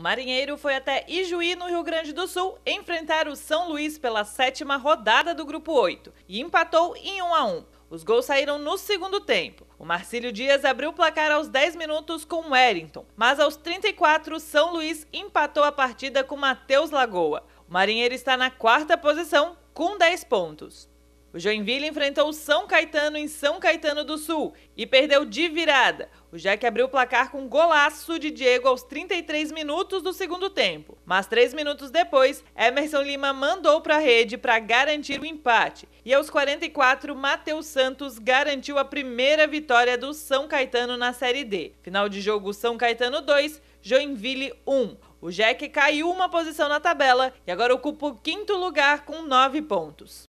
O marinheiro foi até Ijuí, no Rio Grande do Sul, enfrentar o São Luís pela sétima rodada do Grupo 8 e empatou em 1 a 1. Os gols saíram no segundo tempo. O Marcílio Dias abriu o placar aos 10 minutos com Wellington, mas aos 34, São Luís empatou a partida com Matheus Lagoa. O marinheiro está na quarta posição, com 10 pontos. O Joinville enfrentou o São Caetano em São Caetano do Sul e perdeu de virada. O Jack abriu o placar com um golaço de Diego aos 33 minutos do segundo tempo. Mas três minutos depois, Emerson Lima mandou para a rede para garantir o empate. E aos 44, Matheus Santos garantiu a primeira vitória do São Caetano na Série D. Final de jogo São Caetano 2, Joinville 1. O Jack caiu uma posição na tabela e agora ocupa o quinto lugar com nove pontos.